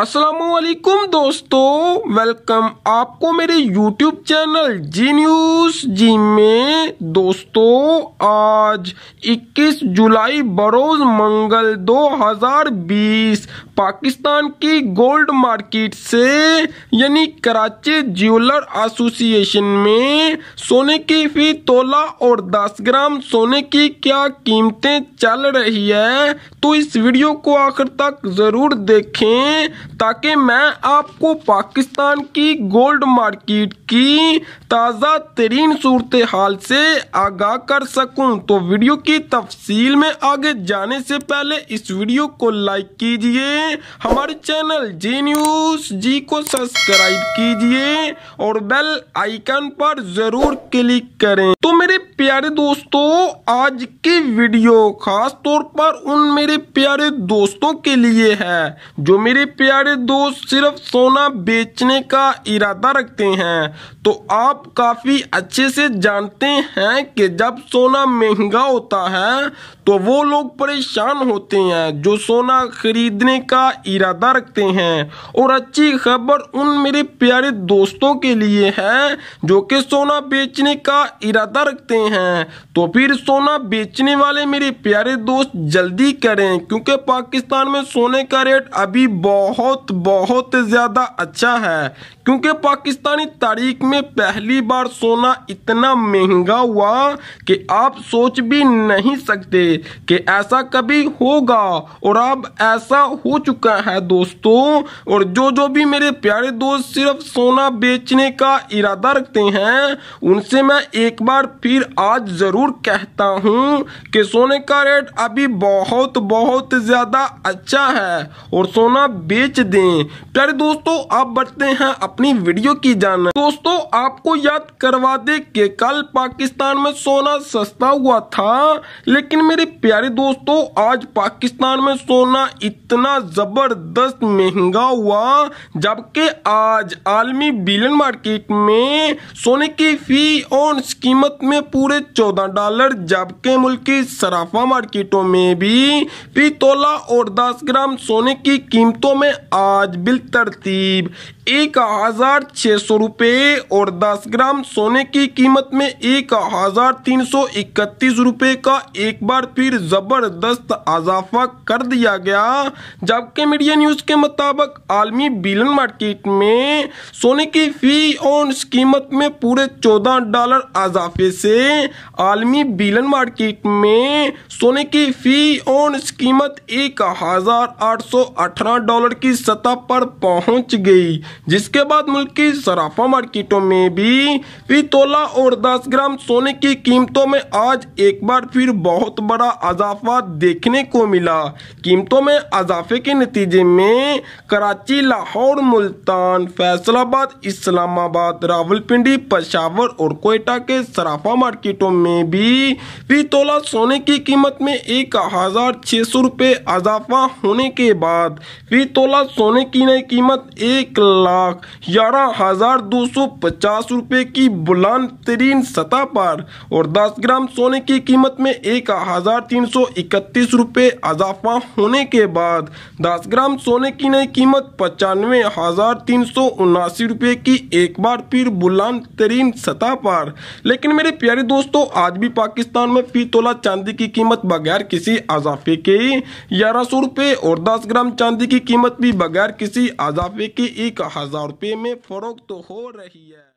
असलकुम दोस्तों वेलकम आपको मेरे YouTube channel Zee news ji में दोस्तों आज 21 जुलाई बरोज मंगल 2020 पाकिस्तान की गोल्ड मार्केट से यानी कराची ज्वेलर एसोसिएशन में सोने की फी तोला और 10 ग्राम सोने की क्या कीमतें चल रही है तो इस वीडियो को आखिर तक जरूर देखें ताकि मैं आपको पाकिस्तान की गोल्ड मार्केट की ताज़ा तरीन सूरत हाल से आगाह कर सकूं तो वीडियो की तफसील में आगे जाने से पहले इस वीडियो को लाइक कीजिए हमारे चैनल जी न्यूज़ जी को सब्सक्राइब कीजिए और बेल आइकन पर ज़रूर क्लिक करें तो मेरे प्यारे दोस्तों आज की वीडियो खास तौर पर उन मेरे प्यारे दोस्तों के लिए है जो मेरे प्यारे प्यारे दोस्त सिर्फ सोना बेचने का इरादा रखते हैं तो आप काफ़ी अच्छे से जानते हैं कि जब सोना महंगा होता है तो वो लोग परेशान होते हैं जो सोना खरीदने का इरादा रखते हैं और अच्छी खबर उन मेरे प्यारे दोस्तों के लिए है जो कि सोना बेचने का इरादा रखते हैं तो फिर सोना बेचने वाले मेरे प्यारे दोस्त जल्दी करें क्योंकि पाकिस्तान में सोने का रेट अभी बहुत बहुत बहुत ज़्यादा अच्छा है क्योंकि पाकिस्तानी तारीख में पहली बार सोना इतना महंगा हुआ कि आप सोच भी नहीं सकते कि ऐसा कभी होगा और अब ऐसा हो चुका है दोस्तों और जो जो भी मेरे प्यारे दोस्त सिर्फ सोना बेचने का इरादा रखते हैं उनसे मैं एक बार फिर आज ज़रूर कहता हूँ कि सोने का रेट अभी बहुत बहुत ज़्यादा अच्छा है और सोना बेच दें प्यारे दोस्तों आप बढ़ते हैं अपनी वीडियो की जान दोस्तों आपको याद करवा दे कि कल पाकिस्तान में सोना सस्ता हुआ था लेकिन मेरे प्यारे दोस्तों आज पाकिस्तान में सोना इतना जबरदस्त महंगा हुआ जबकि आज आलमी बिलियन मार्केट में सोने की फी और कीमत में पूरे चौदह डॉलर जबकि मुल्क की सराफा मार्केटों में भी फी तोला और दस ग्राम सोने की कीमतों में आज बिल तरतीब एक हजार छः सौ रुपये और दस ग्राम सोने की कीमत में एक हजार तीन सौ इकतीस रुपये का एक बार फिर ज़बरदस्त अजाफा कर दिया गया जबकि मीडिया न्यूज़ के मुताबिक आलमी बिलन मार्केट में सोने की फी और कीमत में पूरे चौदह डॉलर अजाफे से आलमी बिलन मार्केट में सोने की फी और कीमत एक हजार आठ सौ अठारह डॉलर की सतह पर पहुंच गई जिसके बाद मुल्क की सराफा मार्केटों में भी फी तोला और दस ग्राम सोने की कीमतों में आज एक बार फिर बहुत बड़ा अजाफा देखने को मिला कीमतों में अजाफे के नतीजे में कराची लाहौर मुल्तान फैसलाबाद इस्लामाबाद रावलपिंडी पशावर और कोयटा के सराफा मार्केटों में भी फी तोला सोने की कीमत में एक हज़ार छह सौ रुपए अजाफा होने के बाद फी तोला सोने की नई कीमत एक लाख ग्यारह हजार दो सौ पचास रूपए की बुलंद तरीन सतह पर और 10 ग्राम सोने की कीमत में एक हजार तीन सौ इकतीस रूपए अजाफा होने के बाद 10 ग्राम सोने की नई कीमत पचानवे हजार तीन सौ उनासी रूपए की एक बार फिर बुलंद तरीन सतह पर लेकिन मेरे प्यारे दोस्तों आज भी पाकिस्तान में फी तोला चांदी की कीमत बगैर किसी अजाफे के ग्यारह सौ रूपए और दस ग्राम चांदी की कीमत भी बगैर किसी अजाफे के एक हजार रुपये में फरोख्त हो रही है